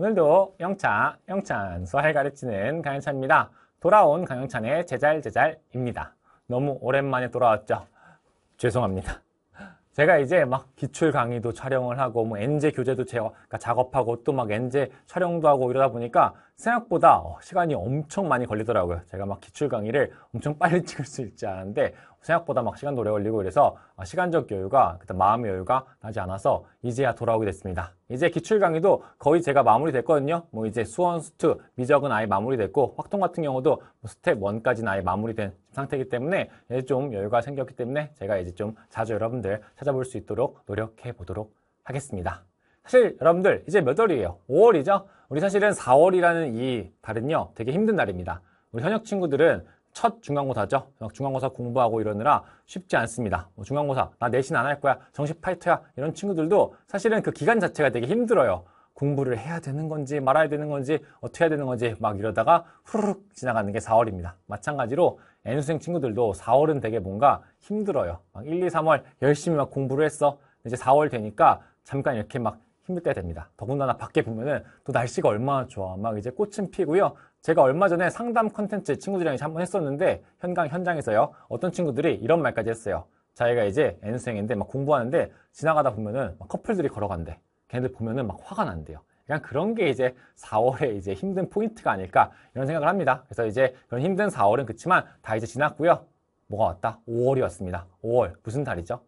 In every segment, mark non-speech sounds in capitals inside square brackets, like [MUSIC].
오늘도 영차, 영찬 수화를 가르치는 강영찬입니다. 돌아온 강영찬의 제잘제잘입니다. 너무 오랜만에 돌아왔죠. 죄송합니다. 제가 이제 막 기출 강의도 촬영을 하고 뭐 엔제 교재도 제가 작업하고 또막 엔제 촬영도 하고 이러다 보니까 생각보다 어, 시간이 엄청 많이 걸리더라고요. 제가 막 기출 강의를 엄청 빨리 [LAUGHS] 찍을 수 있지 않은데 생각보다 막 시간도 오래 걸리고 그래서 어, 시간적 여유가 그다 마음의 여유가 나지 않아서 이제야 돌아오게 됐습니다. 이제 기출 강의도 거의 제가 마무리됐거든요. 뭐 이제 수원 수트 미적은 아예 마무리됐고 확통 같은 경우도 뭐 스텝 1까지는 아예 마무리된 상태이기 때문에 이제 좀 여유가 생겼기 때문에 제가 이제 좀 자주 여러분들 찾아볼 수 있도록 노력해 보도록 하겠습니다. 사실 여러분들 이제 몇 월이에요? 5월이죠? 우리 사실은 4월이라는 이 달은요, 되게 힘든 날입니다. 우리 현역 친구들은 첫 중간고사죠. 중간고사 공부하고 이러느라 쉽지 않습니다. 뭐 중간고사, 나 내신 안 할 거야. 정식 파이터야. 이런 친구들도 사실은 그 기간 자체가 되게 힘들어요. 공부를 해야 되는 건지 말아야 되는 건지 어떻게 해야 되는 건지 막 이러다가 후루룩 지나가는 게 4월입니다. 마찬가지로 N수생 친구들도 4월은 되게 뭔가 힘들어요. 막 1, 2, 3월 열심히 막 공부를 했어. 이제 4월 되니까 잠깐 이렇게 막 힘들 때가 됩니다. 더군다나 밖에 보면은 또 날씨가 얼마나 좋아. 막 이제 꽃은 피고요. 제가 얼마 전에 상담 컨텐츠 친구들이랑 한번 했었는데 현강 현장에서요. 어떤 친구들이 이런 말까지 했어요. 자기가 이제 n 생인데막 공부하는데 지나가다 보면은 커플들이 걸어간대. 걔네들 보면은 막 화가 난대요. 그냥 그런 게 이제 4월에 이제 힘든 포인트가 아닐까 이런 생각을 합니다. 그래서 이제 그런 힘든 4월은 그치만 다 이제 지났고요. 뭐가 왔다? 5월이 왔습니다. 5월 무슨 달이죠?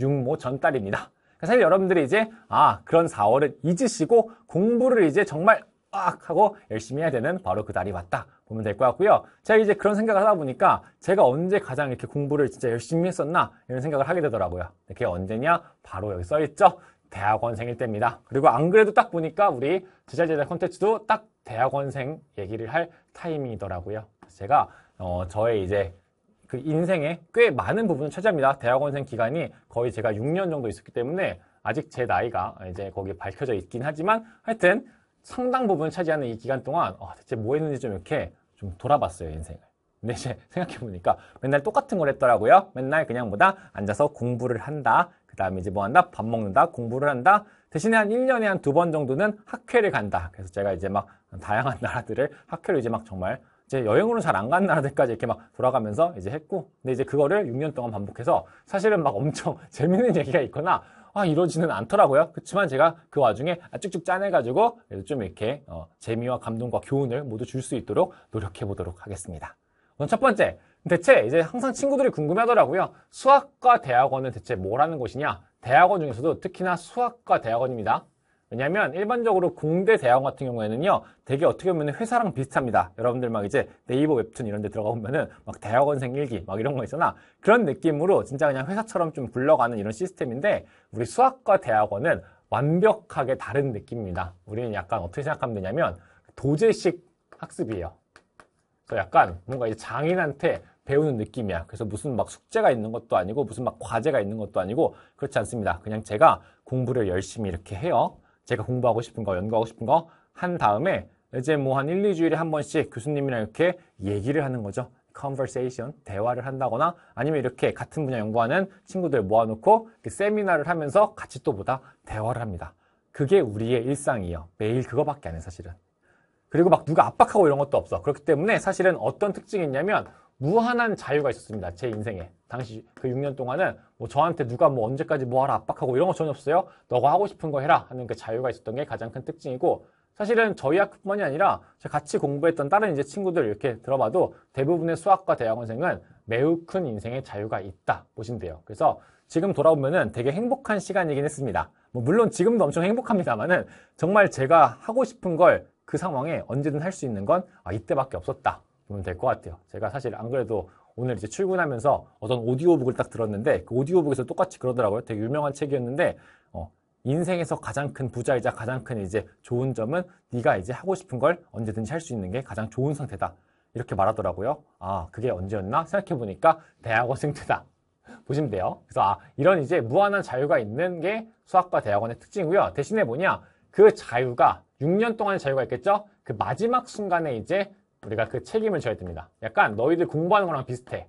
6모 전달입니다. 그 사실 여러분들이 이제 아 그런 4월을 잊으시고 공부를 이제 정말 악 하고 열심히 해야 되는 바로 그 날이 왔다 보면 될 것 같고요. 제가 이제 그런 생각을 하다 보니까 제가 언제 가장 이렇게 공부를 진짜 열심히 했었나 이런 생각을 하게 되더라고요. 그게 언제냐? 바로 여기 써있죠. 대학원생일 때입니다. 그리고 안 그래도 딱 보니까 우리 제자제자 콘텐츠도 딱 대학원생 얘기를 할 타이밍이더라고요. 제가 어, 저의 이제 그인생에꽤 많은 부분을 차지합니다. 대학원생 기간이 거의 제가 6년 정도 있었기 때문에 아직 제 나이가 이제 거기에 밝혀져 있긴 하지만 하여튼 상당 부분 을 차지하는 이 기간 동안 어, 대체 뭐 했는지 좀 이렇게 좀 돌아봤어요 인생을. 근데 이제 [LAUGHS] 생각해보니까 맨날 똑같은 걸 했더라고요. 맨날 그냥 뭐다 앉아서 공부를 한다. 그 다음에 이제 뭐 한다? 밥 먹는다? 공부를 한다? 대신에 한 1년에 한 두 번 정도는 학회를 간다. 그래서 제가 이제 막 다양한 [LAUGHS] 나라들을 학회로 이제 막 정말 이제 여행으로는 잘안 가는 나라들까지 이렇게 막 돌아가면서 이제 했고 근데 이제 그거를 6년 동안 반복해서 사실은 막 엄청 [LAUGHS] 재밌는 얘기가 있거나 아 이러지는 않더라고요. 그렇지만 제가 그 와중에 아, 쭉쭉 짜내가지고 좀 이렇게 어, 재미와 감동과 교훈을 모두 줄 수 있도록 노력해 보도록 하겠습니다. 우선 첫 번째 대체 이제 항상 친구들이 궁금해하더라고요. 수학과 대학원은 대체 뭐라는 곳이냐? 대학원 중에서도 특히나 수학과 대학원입니다. 왜냐하면 일반적으로 공대 대학 같은 경우에는요 되게 어떻게 보면 회사랑 비슷합니다 여러분들 막 이제 네이버 웹툰 이런 데 들어가 보면은 막 대학원생 일기 막 이런 거 있잖아 그런 느낌으로 진짜 그냥 회사처럼 좀 굴러가는 이런 시스템인데 우리 수학과 대학원은 완벽하게 다른 느낌입니다 우리는 약간 어떻게 생각하면 되냐면 도제식 학습이에요 그래서 약간 뭔가 이제 장인한테 배우는 느낌이야. 그래서 무슨 막 숙제가 있는 것도 아니고 무슨 막 과제가 있는 것도 아니고 그렇지 않습니다. 그냥 제가 공부를 열심히 이렇게 해요. 제가 공부하고 싶은 거, 연구하고 싶은 거 한 다음에 이제 뭐 한 1, 2주일에 한 번씩 교수님이랑 이렇게 얘기를 하는 거죠. conversation, 대화를 한다거나 아니면 이렇게 같은 분야 연구하는 친구들 모아놓고 세미나를 하면서 같이 또 보다 대화를 합니다. 그게 우리의 일상이에요. 매일 그거밖에 안 해, 사실은. 그리고 막 누가 압박하고 이런 것도 없어. 그렇기 때문에 사실은 어떤 특징이 있냐면 무한한 자유가 있었습니다. 제 인생에. 당시 그 6년 동안은 뭐 저한테 누가 뭐 언제까지 뭐하러 압박하고 이런 거 전혀 없어요. 너가 하고 싶은 거 해라 하는 그 자유가 있었던 게 가장 큰 특징이고 사실은 저희 학뿐만이 아니라 같이 공부했던 다른 이제 친구들 이렇게 들어봐도 대부분의 수학과 대학원생은 매우 큰 인생의 자유가 있다 보시면 돼요. 그래서 지금 돌아보면은 되게 행복한 시간이긴 했습니다. 뭐 물론 지금도 엄청 행복합니다만은 정말 제가 하고 싶은 걸 그 상황에 언제든 할 수 있는 건 아, 이때밖에 없었다. 보면 될 것 같아요. 제가 사실 안 그래도 오늘 이제 출근하면서 어떤 오디오북을 딱 들었는데 그 오디오북에서 똑같이 그러더라고요. 되게 유명한 책이었는데 어, 인생에서 가장 큰 부자이자 가장 큰 이제 좋은 점은 네가 이제 하고 싶은 걸 언제든지 할 수 있는 게 가장 좋은 상태다. 이렇게 말하더라고요. 아, 그게 언제였나 생각해 보니까 대학원생 때다. [LAUGHS] 보시면 돼요. 그래서 아, 이런 이제 무한한 자유가 있는 게 수학과 대학원의 특징이고요. 대신에 뭐냐? 그 자유가 6년 동안의 자유가 있겠죠? 그 마지막 순간에 이제 우리가 그 책임을 져야 됩니다. 약간 너희들 공부하는 거랑 비슷해.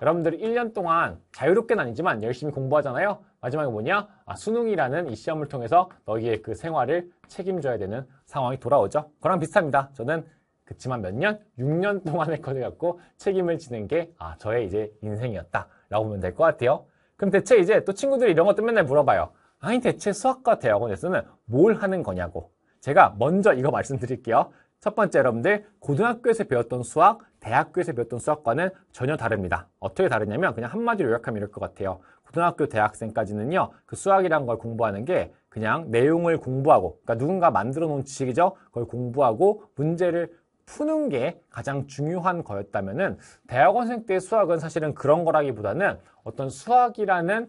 여러분들 1년 동안 자유롭게는 아니지만 열심히 공부하잖아요. 마지막에 뭐냐? 아, 수능이라는 이 시험을 통해서 너희의 그 생활을 책임져야 되는 상황이 돌아오죠. 그랑 비슷합니다. 저는 그치만 몇 년? 6년 동안의 것을 갖고 책임을 지는 게 아, 저의 이제 인생이었다. 라고 보면 될 것 같아요. 그럼 대체 이제 또 친구들이 이런 것도 맨날 물어봐요. 아니 대체 수학과 대학원에서는 뭘 하는 거냐고. 제가 먼저 이거 말씀드릴게요. 첫 번째 여러분들 고등학교에서 배웠던 수학, 대학교에서 배웠던 수학과는 전혀 다릅니다. 어떻게 다르냐면 그냥 한마디로 요약하면 이럴 것 같아요. 고등학교 대학생까지는요. 그 수학이란 걸 공부하는 게 그냥 내용을 공부하고 그러니까 누군가 만들어 놓은 지식이죠. 그걸 공부하고 문제를 푸는 게 가장 중요한 거였다면은 대학원생 때 수학은 사실은 그런 거라기보다는 어떤 수학이라는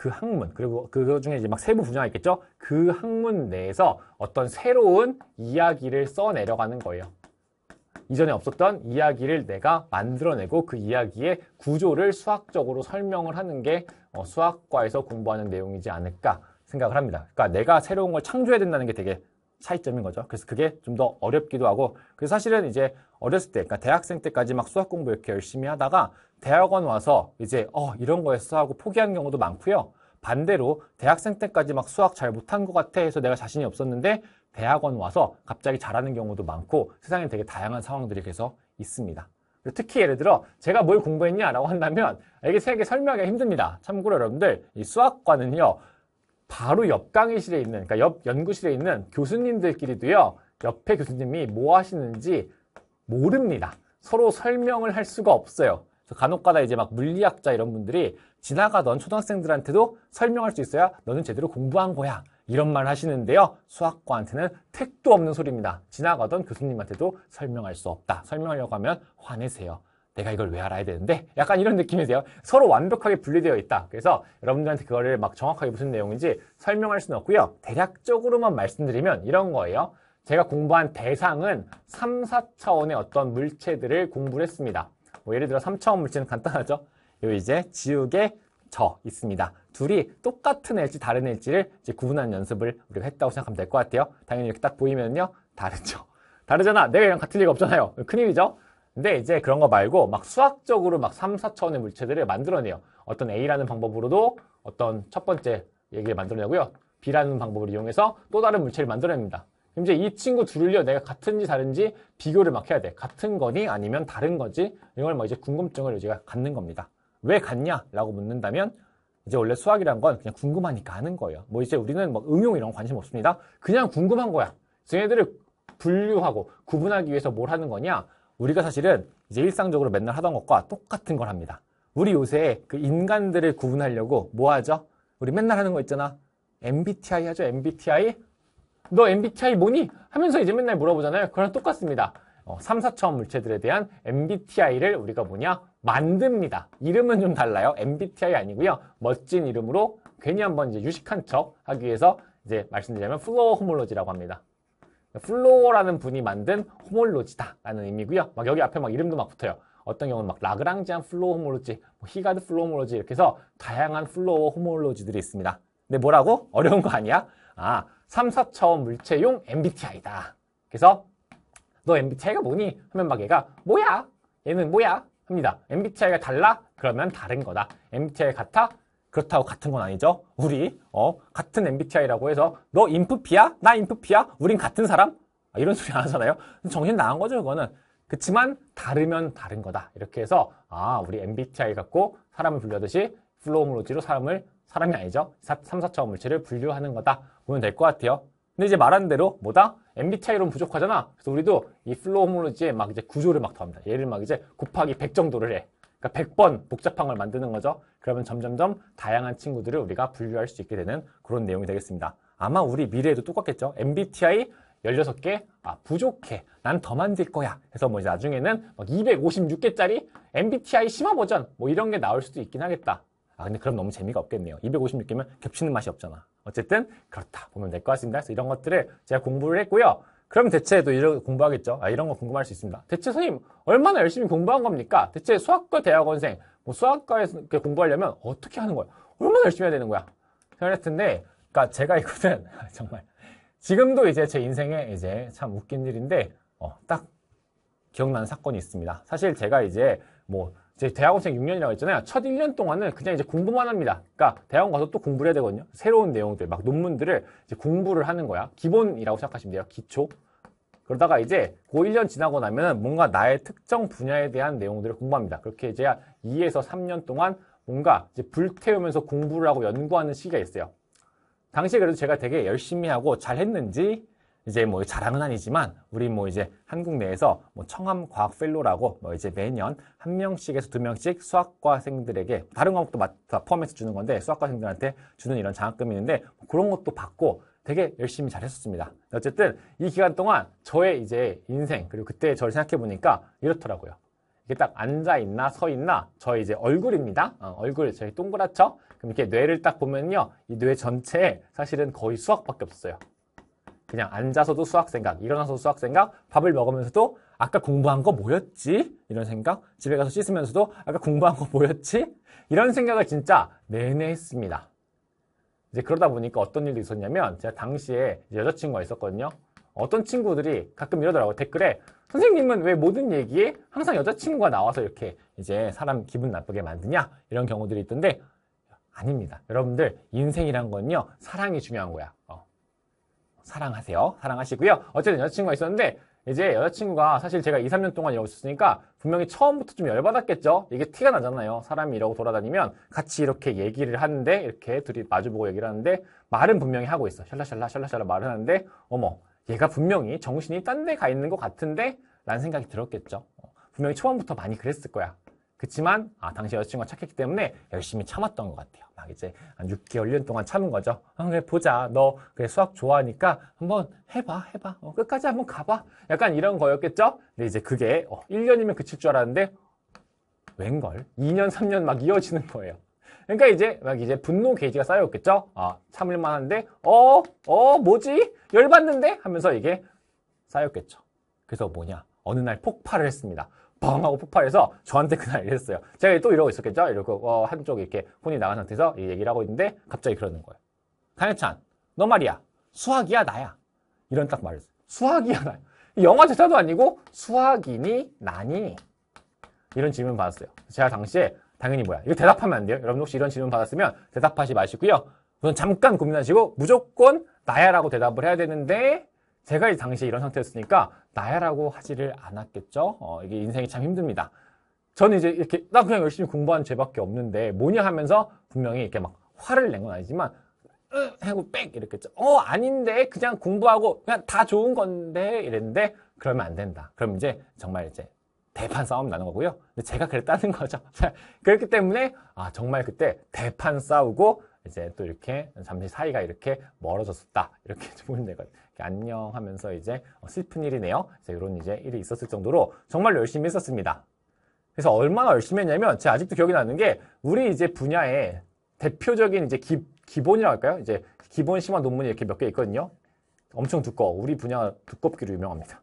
그 학문 그리고 그 중에 이제 막 세부 분야가 있겠죠 그 학문 내에서 어떤 새로운 이야기를 써내려가는 거예요 이전에 없었던 이야기를 내가 만들어내고 그 이야기의 구조를 수학적으로 설명을 하는 게 어, 수학과에서 공부하는 내용이지 않을까 생각을 합니다 그러니까 내가 새로운 걸 창조해야 된다는 게 되게 차이점인 거죠. 그래서 그게 좀 더 어렵기도 하고 그래서 사실은 이제 어렸을 때, 그러니까 대학생 때까지 막 수학 공부 이렇게 열심히 하다가 대학원 와서 이제 어 이런 거에어 하고 포기한 경우도 많고요. 반대로 대학생 때까지 막 수학 잘 못한 것 같아 해서 내가 자신이 없었는데 대학원 와서 갑자기 잘하는 경우도 많고 세상에 되게 다양한 상황들이 계속 있습니다. 특히 예를 들어 제가 뭘 공부했냐라고 한다면 이게 세계 설명하기 힘듭니다. 참고로 여러분들 이 수학과는요 바로 옆 강의실에 있는, 그러니까 옆 연구실에 있는 교수님들끼리도요, 옆에 교수님이 뭐 하시는지 모릅니다. 서로 설명을 할 수가 없어요. 간혹가다 이제 막 물리학자 이런 분들이 지나가던 초등학생들한테도 설명할 수 있어야 너는 제대로 공부한 거야. 이런 말 하시는데요. 수학과한테는 택도 없는 소리입니다. 지나가던 교수님한테도 설명할 수 없다. 설명하려고 하면 화내세요. 내가 이걸 왜 알아야 되는데? 약간 이런 느낌이세요. 서로 완벽하게 분리되어 있다. 그래서 여러분들한테 그거를 막 정확하게 무슨 내용인지 설명할 수는 없고요. 대략적으로만 말씀드리면 이런 거예요. 제가 공부한 대상은 3, 4차원의 어떤 물체들을 공부를 했습니다. 뭐 예를 들어 3차원 물체는 간단하죠. 요 이제 지우개, 저 있습니다. 둘이 똑같은 애일지 다른 애일지를 이제 구분하는 연습을 우리가 했다고 생각하면 될 것 같아요. 당연히 이렇게 딱 보이면요. 다르죠. 다르잖아. 내가 얘랑 같은 얘기 없잖아요. 큰일이죠. 근데 이제 그런 거 말고 막 수학적으로 막 3, 4차원의 물체들을 만들어내요. 어떤 A라는 방법으로도 어떤 첫 번째 얘기를 만들어내고요. B라는 방법을 이용해서 또 다른 물체를 만들어냅니다. 그럼 이제 이 친구 둘을요 내가 같은지 다른지 비교를 막 해야 돼. 같은 거니 아니면 다른 거지 이걸 막 뭐 이제 궁금증을 우리가 갖는 겁니다. 왜 같냐라고 묻는다면 이제 원래 수학이란 건 그냥 궁금하니까 하는 거예요. 뭐 이제 우리는 뭐 응용 이런 거 관심 없습니다. 그냥 궁금한 거야. 쟤네들을 분류하고 구분하기 위해서 뭘 하는 거냐? 우리가 사실은 이제 일상적으로 맨날 하던 것과 똑같은 걸 합니다. 우리 요새 그 인간들을 구분하려고 뭐 하죠? 우리 맨날 하는 거 있잖아. MBTI 하죠? MBTI? 너 MBTI 뭐니? 하면서 이제 맨날 물어보잖아요. 그거랑 똑같습니다. 어, 3, 4차원 물체들에 대한 MBTI를 우리가 뭐냐? 만듭니다. 이름은 좀 달라요. MBTI 아니고요. 멋진 이름으로 괜히 한번 이제 유식한 척 하기 위해서 이제 말씀드리자면 플로어 호몰로지라고 합니다. 플로어라는 분이 만든 호몰로지다라는 의미고요. 막 여기 앞에 막 이름도 막 붙어요. 어떤 경우는 막 라그랑지안 플로어 호몰로지, 뭐 히가드 플로어 호몰로지 이렇게 해서 다양한 플로어 호몰로지들이 있습니다. 근데 뭐라고? 어려운 거 아니야? 아, 삼사차원 물체용 MBTI다. 그래서 너 MBTI가 뭐니? 하면 막 얘가 뭐야? 얘는 뭐야? 합니다. MBTI가 달라? 그러면 다른 거다. MBTI 같아? 그렇다고 같은 건 아니죠. 우리 어 같은 MBTI라고 해서 너 인프피야? 나 인프피야? 우린 같은 사람? 아, 이런 소리 안 하잖아요. 정신 나간 거죠, 그거는. 그렇지만 다르면 다른 거다. 이렇게 해서 아, 우리 MBTI 갖고 사람을 분류하듯이 플로우물로지로 사람을 사람이 아니죠. 3사차 물체를 분류하는 거다. 보면 될 것 같아요. 근데 이제 말한 대로 뭐다? MBTI로는 부족하잖아. 그래서 우리도 이 플로우 호모로지에 막 이제 구조를 막 더합니다. 예를막 이제 곱하기 100 정도를 해. 그러니까 100번 복잡한 걸 만드는 거죠. 그러면 점점점 다양한 친구들을 우리가 분류할 수 있게 되는 그런 내용이 되겠습니다. 아마 우리 미래에도 똑같겠죠. MBTI 16개, 아, 부족해. 난 더 만들 거야. 해서 뭐 나중에는 막 256개짜리 MBTI 심화 버전 뭐 이런 게 나올 수도 있긴 하겠다. 아, 근데 그럼 너무 재미가 없겠네요. 256개면 겹치는 맛이 없잖아. 어쨌든 그렇다. 보면 될 것 같습니다. 그래서 이런 것들을 제가 공부를 했고요. 그럼 대체도 이런 공부하겠죠. 아, 이런 거 궁금할 수 있습니다. 대체 선생님, 얼마나 열심히 공부한 겁니까? 대체 수학과 대학원생, 뭐 수학과에 공부하려면 어떻게 하는 거야? 얼마나 열심히 해야 되는 거야? 그랬을 텐데, 그니까 제가 이거는 [LAUGHS] 아, 정말 지금도 이제 제 인생에 이제 참 웃긴 일인데, 어, 딱 기억나는 사건이 있습니다. 사실 제가 이제 뭐 이제 대학원생 6년이라고 했잖아요. 첫 1년 동안은 그냥 이제 공부만 합니다. 그러니까 대학원 가서 또 공부를 해야 되거든요. 새로운 내용들, 막 논문들을 이제 공부를 하는 거야. 기본이라고 생각하시면 돼요. 기초. 그러다가 이제 고 1년 지나고 나면 뭔가 나의 특정 분야에 대한 내용들을 공부합니다. 그렇게 이제 2에서 3년 동안 뭔가 이제 불태우면서 공부를 하고 연구하는 시기가 있어요. 당시에 그래도 제가 되게 열심히 하고 잘했는지 이제 뭐 자랑은 아니지만 우리 뭐 이제 한국 내에서 뭐 청암 과학 펠로라고 뭐 이제 매년 한 명씩에서 두 명씩 수학과생들에게 다른 과목도 포함해서 주는 건데 수학과생들한테 주는 이런 장학금이 있는데 뭐 그런 것도 받고 되게 열심히 잘했었습니다. 어쨌든 이 기간 동안 저의 이제 인생 그리고 그때 저를 생각해 보니까 이렇더라고요. 이게 딱 앉아 있나 서 있나 저의 이제 얼굴입니다. 어, 얼굴 저희 동그랗죠? 그럼 이렇게 뇌를 딱 보면요, 이 뇌 전체에 사실은 거의 수학밖에 없어요. 그냥 앉아서도 수학 생각, 일어나서 수학 생각, 밥을 먹으면서도 아까 공부한 거 뭐였지? 이런 생각, 집에 가서 씻으면서도 아까 공부한 거 뭐였지? 이런 생각을 진짜 내내 했습니다. 이제 그러다 보니까 어떤 일도 있었냐면 제가 당시에 여자친구가 있었거든요. 어떤 친구들이 가끔 이러더라고요. 댓글에 선생님은 왜 모든 얘기에 항상 여자친구가 나와서 이렇게 이제 사람 기분 나쁘게 만드냐? 이런 경우들이 있던데 아닙니다. 여러분들 인생이란 건요. 사랑이 중요한 거야. 어. 사랑하세요. 사랑하시고요. 어쨌든 여자친구가 있었는데 이제 여자친구가 사실 제가 2, 3년 동안 이러고 있었으니까 분명히 처음부터 좀 열받았겠죠? 이게 티가 나잖아요. 사람이 이러고 돌아다니면 같이 이렇게 얘기를 하는데 이렇게 둘이 마주보고 얘기를 하는데 말은 분명히 하고 있어. 샬라샬라 샬라샬라 말을 하는데 어머 얘가 분명히 정신이 딴 데 가 있는 것 같은데 라는 생각이 들었겠죠. 어, 분명히 처음부터 많이 그랬을 거야. 그치만 아, 당시 여자친구가 착했기 때문에 열심히 참았던 것 같아요. 막 이제 한 6개월, 1년 동안 참은 거죠. 아, 그래 보자. 너 그래 수학 좋아하니까 한번 해봐, 해봐. 어, 끝까지 한번 가봐. 약간 이런 거였겠죠? 근데 이제 그게 어, 1년이면 그칠 줄 알았는데 웬걸? 2년, 3년 막 이어지는 거예요. 그러니까 이제 막 이제 분노 게이지가 쌓여있겠죠? 아, 참을만 한데 어? 어? 뭐지? 열받는데? 하면서 이게 쌓였겠죠. 그래서 뭐냐 어느 날 폭발을 했습니다. 방 하고 폭발해서 저한테 그날 이랬어요. 제가 또 이러고 있었겠죠? 이러고 어, 한쪽 이렇게 혼이 나간 상태에서 얘기를 하고 있는데 갑자기 그러는 거예요. 강현찬, 너 말이야. 수학이야, 나야. 이런 딱 말을 했어요. 수학이야, 나야. 영화 제자도 아니고 수학이니, 나니? 이런 질문 받았어요. 제가 당시에 당연히 뭐야. 이거 대답하면 안 돼요. 여러분 혹시 이런 질문 받았으면 대답하지 마시고요. 우선 잠깐 고민하시고 무조건 나야라고 대답을 해야 되는데 제가 이 당시에 이런 상태였으니까 나야라고 하지를 않았겠죠. 어, 이게 인생이 참 힘듭니다. 저는 이제 이렇게 나 그냥 열심히 공부한 죄밖에 없는데 뭐냐 하면서 분명히 이렇게 막 화를 낸 건 아니지만 으, 하고 빽 이렇게 했죠. 어 아닌데 그냥 공부하고 그냥 다 좋은 건데 이랬는데 그러면 안 된다. 그럼 이제 정말 이제 대판 싸움 나는 거고요. 근데 제가 그랬다는 거죠. [LAUGHS] 그렇기 때문에 아 정말 그때 대판 싸우고 이제 또 이렇게 잠시 사이가 이렇게 멀어졌었다 이렇게 [LAUGHS] 보면 되거든요. 안녕 하면서 이제 어, 슬픈 일이네요. 이런 이제 일이 있었을 정도로 정말 열심히 했었습니다. 그래서 얼마나 열심히 했냐면 제가 아직도 기억이 나는 게 우리 이제 분야의 대표적인 이제 기, 기본이라고 할까요? 이제 기본 심화 논문이 이렇게 몇 개 있거든요. 엄청 두꺼워. 우리 분야 두껍기로 유명합니다.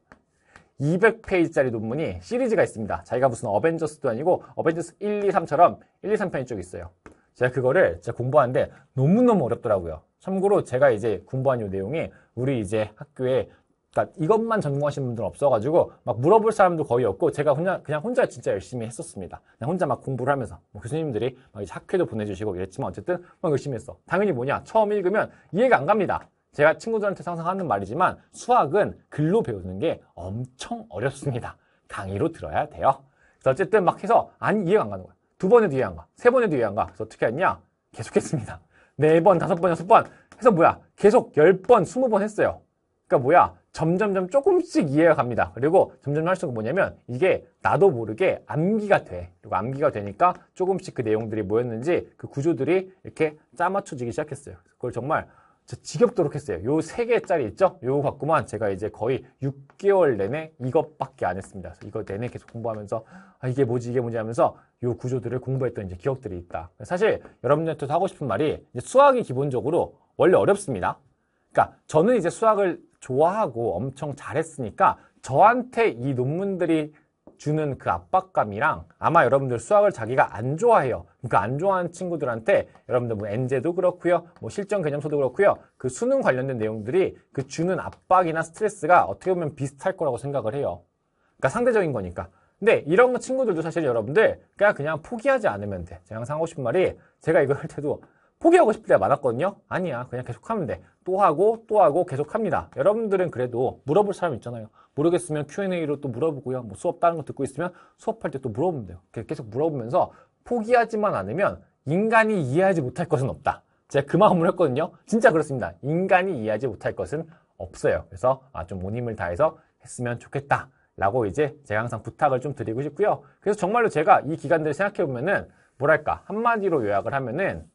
200페이지짜리 논문이 시리즈가 있습니다. 자기가 무슨 어벤져스도 아니고 어벤져스 1, 2, 3처럼 1, 2, 3편이 쭉 있어요. 제가 그거를 제가 공부하는데 너무너무 어렵더라고요. 참고로 제가 이제 공부한 이 내용이 우리 이제 학교에 그러니까 이것만 전공하신 분들은 없어가지고 막 물어볼 사람도 거의 없고 제가 혼자 그냥 혼자 진짜 열심히 했었습니다. 그냥 혼자 막 공부를 하면서 뭐 교수님들이 막 학회도 보내주시고 이랬지만 어쨌든 막 열심히 했어. 당연히 뭐냐 처음 읽으면 이해가 안 갑니다. 제가 친구들한테 상상 하는 말이지만 수학은 글로 배우는 게 엄청 어렵습니다. 강의로 들어야 돼요. 그래서 어쨌든 막 해서 아니 이해가 안 가는 거야. 두 번에도 이해 안 가. 세 번에도 이해 안 가. 그래서 어떻게 했냐? 계속했습니다. 4번, 5번, 6번 해서 뭐야? 계속 10번, 20번 했어요. 그러니까 뭐야? 점점점 조금씩 이해가 갑니다. 그리고 점점 점 할수록 뭐냐면 이게 나도 모르게 암기가 돼. 그리고 암기가 되니까 조금씩 그 내용들이 뭐였는지 그 구조들이 이렇게 짜맞춰지기 시작했어요. 그걸 정말 지겹도록 했어요. 요 세 개짜리 있죠? 요거 갖고만 제가 이제 거의 6개월 내내 이것밖에 안 했습니다. 이거 내내 계속 공부하면서 아, 이게 뭐지 이게 뭐지 하면서 요 구조들을 공부했던 이제 기억들이 있다. 사실 여러분들한테도 하고 싶은 말이 수학이 기본적으로 원래 어렵습니다. 그러니까 저는 이제 수학을 좋아하고 엄청 잘했으니까 저한테 이 논문들이 주는 그 압박감이랑 아마 여러분들 수학을 자기가 안 좋아해요. 그니까안 좋아하는 친구들한테 여러분들 뭐 엔제도 그렇고요. 뭐 실전 개념서도 그렇고요. 그 수능 관련된 내용들이 그 주는 압박이나 스트레스가 어떻게 보면 비슷할 거라고 생각을 해요. 그러니까 상대적인 거니까. 근데 이런 친구들도 사실 여러분들 그냥 그냥 포기하지 않으면 돼. 제가 항상 하고 싶은 말이 제가 이걸 할 때도 포기하고 싶을 때가 많았거든요. 아니야. 그냥 계속하면 돼. 또 하고 또 하고 계속합니다. 여러분들은 그래도 물어볼 사람 있잖아요. 모르겠으면 Q&A로 또 물어보고요. 뭐 수업 다른 거 듣고 있으면 수업할 때 또 물어보면 돼요. 계속 물어보면서 포기하지만 않으면 인간이 이해하지 못할 것은 없다. 제가 그 마음으로 했거든요. 진짜 그렇습니다. 인간이 이해하지 못할 것은 없어요. 그래서 아, 좀온 힘을 다해서 했으면 좋겠다. 라고 이제 제가 항상 부탁을 좀 드리고 싶고요. 그래서 정말로 제가 이 기간들을 생각해보면은 뭐랄까 한마디로 요약을 하면은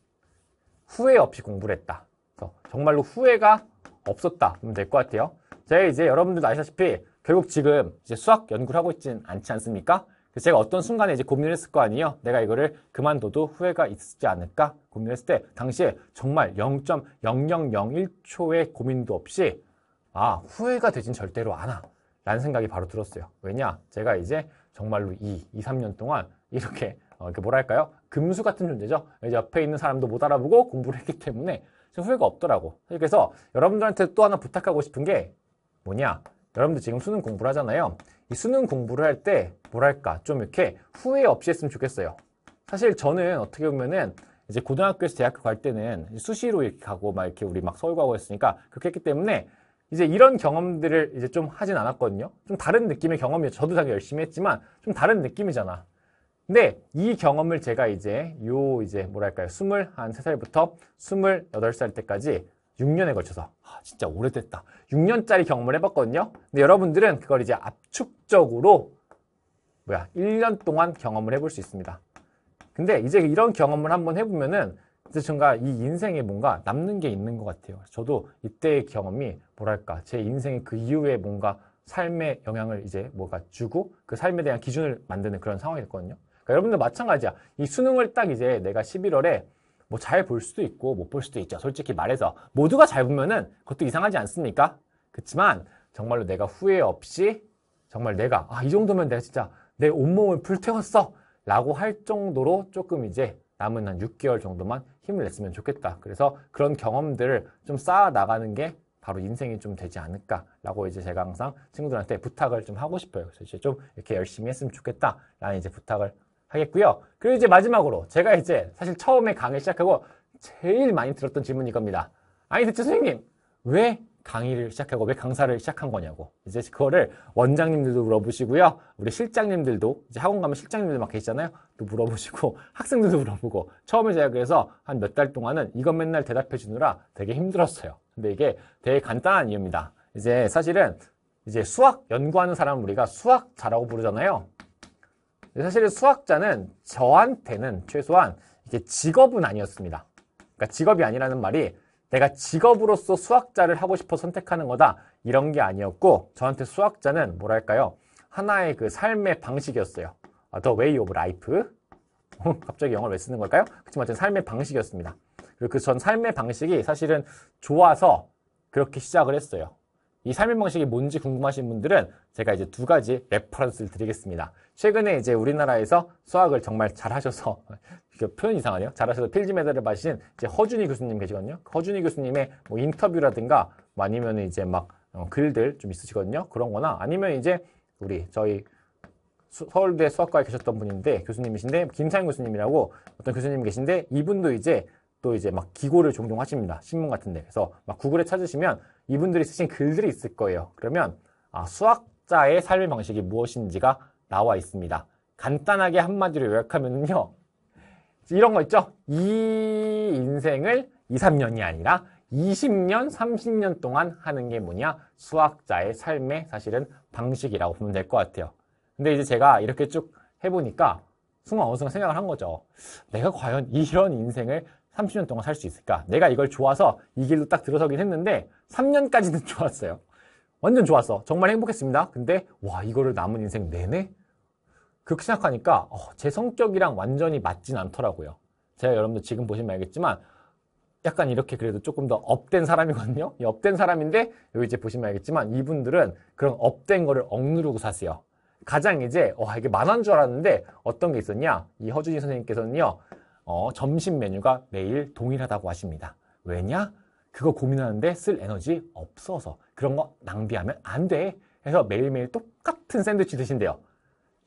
후회 없이 공부를 했다. 그래서 정말로 후회가 없었다. 보면 될 것 같아요. 제가 이제 여러분들도 아시다시피 결국 지금 이제 수학 연구를 하고 있진 않지 않습니까? 그래서 제가 어떤 순간에 이제 고민을 했을 거 아니에요. 내가 이거를 그만둬도 후회가 있지 않을까 고민 했을 때 당시에 정말 0.0001초의 고민도 없이 아 후회가 되진 절대로 않아 라는 생각이 바로 들었어요. 왜냐? 제가 이제 정말로 2, 2, 3년 동안 이렇게 어, 그 뭐랄까요? 금수 같은 존재죠. 옆에 있는 사람도 못 알아보고 공부를 했기 때문에 후회가 없더라고. 그래서 여러분들한테 또 하나 부탁하고 싶은 게 뭐냐? 여러분들 지금 수능 공부를 하잖아요. 이 수능 공부를 할 때 뭐랄까 좀 이렇게 후회 없이 했으면 좋겠어요. 사실 저는 어떻게 보면은 이제 고등학교에서 대학교 갈 때는 수시로 이렇게 가고 막 이렇게 우리 막 서울 가고 했으니까 그렇게 했기 때문에 이제 이런 경험들을 이제 좀 하진 않았거든요. 좀 다른 느낌의 경험이죠. 저도 당연히 열심히 했지만 좀 다른 느낌이잖아. 근데 이 경험을 제가 이제 요 이제 뭐랄까요. 2물 세살부터 2 8살 때까지 6년에 걸쳐서 아, 진짜 오래됐다. 6년짜리 경험을 해봤거든요. 근데 여러분들은 그걸 이제 압축적으로 뭐야 1년 동안 경험을 해볼 수 있습니다. 근데 이제 이런 경험을 한번 해보면은 어쨌든가 이 인생에 뭔가 남는 게 있는 것 같아요. 저도 이때의 경험이 뭐랄까 제 인생의 그 이후에 뭔가 삶의 영향을 이제 뭐가 주고 그 삶에 대한 기준을 만드는 그런 상황이 됐거든요. 그러니까 여러분들 마찬가지야. 이 수능을 딱 이제 내가 11월에 뭐잘볼 수도 있고 못 볼 수도 있죠. 솔직히 말해서 모두가 잘 보면은 그것도 이상하지 않습니까? 그렇지만 정말로 내가 후회 없이 정말 내가 아, 이 정도면 내가 진짜 내 온몸을 불태웠어 라고 할 정도로 조금 이제 남은 한 6개월 정도만 힘을 냈으면 좋겠다. 그래서 그런 경험들을 좀 쌓아 나가는 게 바로 인생이 좀 되지 않을까라고 이제 제가 항상 친구들한테 부탁을 좀 하고 싶어요. 그래서 이제 좀 이렇게 열심히 했으면 좋겠다라는 이제 부탁을 하겠고요. 그리고 이제 마지막으로 제가 이제 사실 처음에 강의 시작하고 제일 많이 들었던 질문이 겁니다 아니 대체 선생님 왜 강의를 시작하고 왜 강사를 시작한 거냐고 이제 그거를 원장님들도 물어보시고요 우리 실장님들도 이제 학원 가면 실장님들 막 계시잖아요 또 물어보시고 [LAUGHS] 학생들도 물어보고 처음에 제가 그래서 한 몇 달 동안은 이것 맨날 대답해 주느라 되게 힘들었어요 근데 이게 되게 간단한 이유입니다 이제 사실은 이제 수학 연구하는 사람 우리가 수학자라고 부르잖아요 사실 수학자는 저한테는 최소한 이게 직업은 아니었습니다. 그러니까 직업이 아니라는 말이 내가 직업으로서 수학자를 하고 싶어 선택하는 거다 이런 게 아니었고 저한테 수학자는 뭐랄까요 하나의 그 삶의 방식이었어요. 아, The way of life. 어, 갑자기 영어를 왜 쓰는 걸까요? 그렇지만 어 삶의 방식이었습니다. 그리고 그 전 삶의 방식이 사실은 좋아서 그렇게 시작을 했어요. 이 삶의 방식이 뭔지 궁금하신 분들은 제가 이제 두 가지 레퍼런스를 드리겠습니다. 최근에 이제 우리나라에서 수학을 정말 잘하셔서 [LAUGHS] 표현 이상하네요. 잘하셔서 필지 메달을 받으신 이제 허준이 교수님 계시거든요. 허준이 교수님의 뭐 인터뷰라든가 뭐 아니면 이제 막 어, 글들 좀 있으시거든요. 그런 거나 아니면 이제 우리 저희 수, 서울대 수학과에 계셨던 분인데 교수님이신데 김상현 교수님이라고 어떤 교수님 계신데 이분도 이제 또 이제 막 기고를 종종 하십니다. 신문 같은데. 그래서 막 구글에 찾으시면 이분들이 쓰신 글들이 있을 거예요. 그러면 아, 수학자의 삶의 방식이 무엇인지가 나와 있습니다. 간단하게 한마디로 요약하면요. 이런 거 있죠? 이 인생을 2, 3년이 아니라 20년, 30년 동안 하는 게 뭐냐? 수학자의 삶의 사실은 방식이라고 보면 될 것 같아요. 근데 이제 제가 이렇게 쭉 해보니까 순간 어느 순간 생각을 한 거죠. 내가 과연 이런 인생을 30년 동안 살 수 있을까? 내가 이걸 좋아서 이 길로 딱 들어서긴 했는데 3년까지는 [LAUGHS] 좋았어요. 완전 좋았어. 정말 행복했습니다. 근데 와 이거를 남은 인생 내내 그렇게 생각하니까 어, 제 성격이랑 완전히 맞진 않더라고요. 제가 여러분들 지금 보시면 알겠지만 약간 이렇게 그래도 조금 더 업된 사람이거든요. 이 업된 사람인데 여기 이제 보시면 알겠지만 이분들은 그런 업된 거를 억누르고 사세요. 가장 이제 와 어, 이게 만한줄 알았는데 어떤 게 있었냐? 이 허준이 선생님께서는요. 어, 점심 메뉴가 매일 동일하다고 하십니다. 왜냐? 그거 고민하는데 쓸 에너지 없어서 그런 거 낭비하면 안 돼. 해서 매일매일 똑같은 샌드위치 드신대요.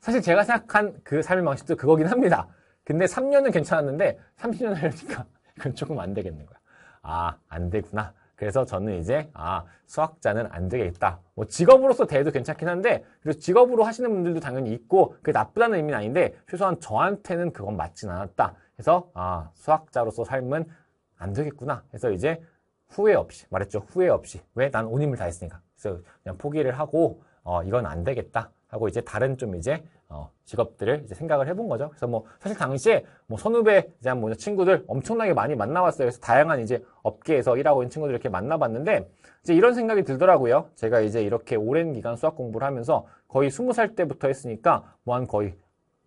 사실 제가 생각한 그 삶의 방식도 그거긴 합니다. 근데 3년은 괜찮았는데 30년 을하니까 [LAUGHS] 그건 조금 안 되겠는 거야. 아, 안 되구나. 그래서 저는 이제 아, 수학자는 안 되겠다. 뭐 직업으로서 대도 괜찮긴 한데 그리고 직업으로 하시는 분들도 당연히 있고 그게 나쁘다는 의미는 아닌데 최소한 저한테는 그건 맞진 않았다. 그래서 아 수학자로서 삶은 안 되겠구나. 그래서 이제 후회 없이 말했죠. 후회 없이 왜난 온 힘을 다했으니까. 그래서 그냥 포기를 하고 어 이건 안 되겠다 하고 이제 다른 좀 이제 어, 직업들을 이제 생각을 해본 거죠. 그래서 뭐 사실 당시에 뭐 선후배 이제 뭐 친구들 엄청나게 많이 만나봤어요. 그래서 다양한 이제 업계에서 일하고 있는 친구들 이렇게 만나봤는데 이제 이런 생각이 들더라고요. 제가 이제 이렇게 오랜 기간 수학 공부를 하면서 거의 스무 살 때부터 했으니까 뭐 한 거의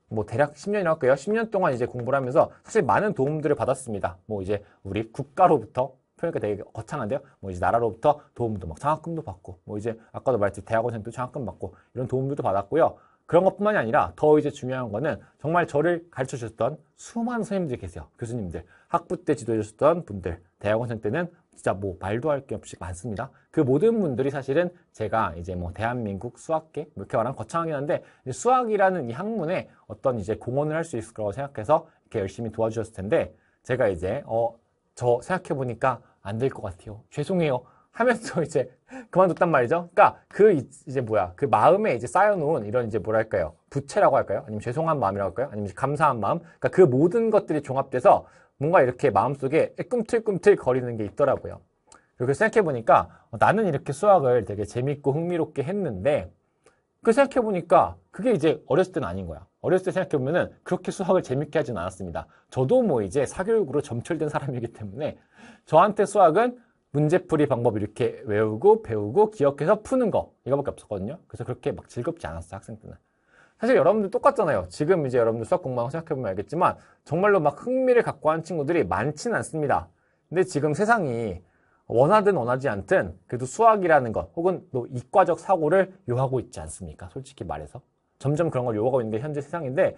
뭐 대략 10년이라고 할게요. 10년 동안 이제 공부를 하면서 사실 많은 도움들을 받았습니다. 뭐 이제 우리 국가로부터 표현이 되게 거창한데요. 뭐 이제 나라로부터 도움도 막 장학금도 받고, 뭐 이제 아까도 말했듯이 대학원생도 장학금 받고 이런 도움들도 받았고요. 그런 것뿐만이 아니라 더 이제 중요한 거는 정말 저를 가르쳐 주셨던 수많은 선생님들 계세요. 교수님들, 학부 때 지도해 주셨던 분들, 대학원생 때는 진짜 뭐 말도 할 게 없이 많습니다. 그 모든 분들이 사실은 제가 이제 뭐 대한민국 수학계 뭐 이렇게 말하면 거창하긴 한데 수학이라는 이 학문에 어떤 이제 공헌을 할 수 있을 거라고 생각해서 이렇게 열심히 도와주셨을 텐데 제가 이제 어 저 생각해 보니까 안 될 것 같아요. 죄송해요. 하면서 [LAUGHS] 이제 그만뒀단 말이죠. 그러니까 그 이제 뭐야 그 마음에 이제 쌓여놓은 이런 이제 뭐랄까요 부채라고 할까요? 아니면 죄송한 마음이라고 할까요? 아니면 감사한 마음? 그니까그 모든 것들이 종합돼서 뭔가 이렇게 마음속에 꿈틀꿈틀 거리는 게 있더라고요. 그리고 생각해 보니까 어, 나는 이렇게 수학을 되게 재밌고 흥미롭게 했는데 그 생각해 보니까 그게 이제 어렸을 때는 아닌 거야. 어렸을 때 생각해 보면은 그렇게 수학을 재밌게 하진 않았습니다. 저도 뭐 이제 사교육으로 점철된 사람이기 때문에 저한테 수학은 문제풀이 방법 이렇게 외우고 배우고 기억해서 푸는 거 이거밖에 없었거든요. 그래서 그렇게 막 즐겁지 않았어요 학생들은. 사실 여러분들 똑같잖아요. 지금 이제 여러분들 수학 공부하고 생각해보면 알겠지만 정말로 막 흥미를 갖고 한 친구들이 많지는 않습니다. 근데 지금 세상이 원하든 원하지 않든 그래도 수학이라는 것 혹은 또 이과적 사고를 요하고 있지 않습니까? 솔직히 말해서 점점 그런 걸 요하고 있는데 현재 세상인데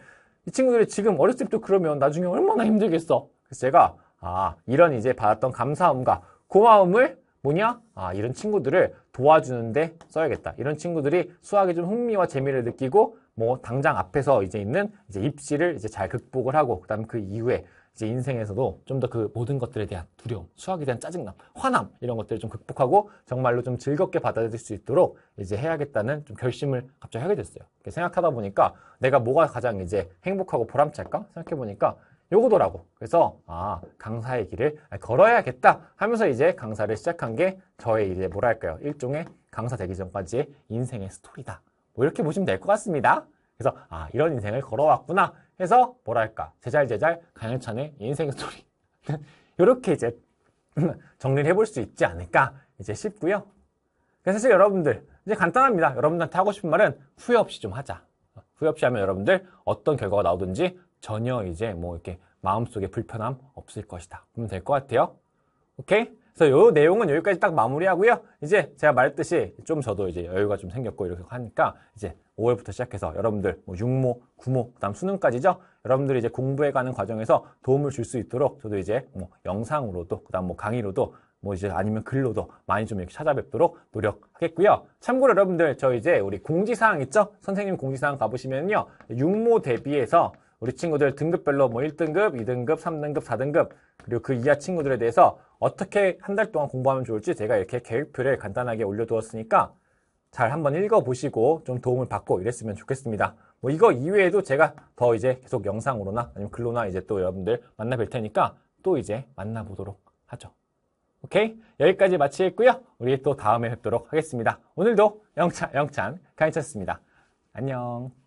이 친구들이 지금 어렸을 때부터 그러면 나중에 얼마나 힘들겠어. 그래서 제가 아 이런 이제 받았던 감사함과 고마움을 뭐냐? 아, 이런 친구들을 도와주는데 써야겠다. 이런 친구들이 수학에 좀 흥미와 재미를 느끼고 뭐 당장 앞에서 이제 있는 이제 입시를 이제 잘 극복을 하고 그다음 그 이후에 이제 인생에서도 좀 더 그 모든 것들에 대한 두려움, 수학에 대한 짜증남, 화남 이런 것들을 좀 극복하고 정말로 좀 즐겁게 받아들일 수 있도록 이제 해야겠다는 좀 결심을 갑자기 하게 됐어요. 생각하다 보니까 내가 뭐가 가장 이제 행복하고 보람찰까 생각해 보니까 요거더라고. 그래서 아 강사의 길을 걸어야겠다 하면서 이제 강사를 시작한 게 저의 이제 뭐랄까요 일종의 강사 되기 전까지의 인생의 스토리다. 뭐 이렇게 보시면 될 것 같습니다. 그래서 아 이런 인생을 걸어왔구나 해서 뭐랄까 제잘제잘 강현찬의 인생 스토리 이렇게 [LAUGHS] 이제 [CLEARS THROAT] 정리를 해볼 수 있지 않을까 이제 싶고요. 그래서 사실 여러분들 이제 간단합니다. 여러분들한테 하고 싶은 말은 후회 없이 좀 하자. 후회 없이 하면 여러분들 어떤 결과가 나오든지 전혀 이제 뭐 이렇게 마음속에 불편함 없을 것이다. 보면 될 것 같아요. 오케이? 그래서 요 내용은 여기까지 딱 마무리하고요. 이제 제가 말했듯이 좀 저도 이제 여유가 좀 생겼고 이렇게 하니까 이제 5월부터 시작해서 여러분들 뭐 육모, 9모 그다음 수능까지죠. 여러분들이 이제 공부해가는 과정에서 도움을 줄 수 있도록 저도 이제 뭐 영상으로도 그다음 뭐 강의로도 뭐 이제 아니면 글로도 많이 좀 이렇게 찾아뵙도록 노력하겠고요. 참고로 여러분들 저 이제 우리 공지사항 있죠? 선생님 공지사항 가보시면요. 6모 대비해서 우리 친구들 등급별로 뭐 1등급, 2등급, 3등급, 4등급 그리고 그 이하 친구들에 대해서 어떻게 한 달 동안 공부하면 좋을지 제가 이렇게 계획표를 간단하게 올려두었으니까 잘 한번 읽어보시고 좀 도움을 받고 이랬으면 좋겠습니다. 뭐 이거 이외에도 제가 더 이제 계속 영상으로나 아니면 글로나 이제 또 여러분들 만나 뵐 테니까 또 이제 만나보도록 하죠. 오케이? 여기까지 마치겠고요. 우리 또 다음에 뵙도록 하겠습니다. 오늘도 영차, 영찬, 영찬 강희찬습니다. 안녕.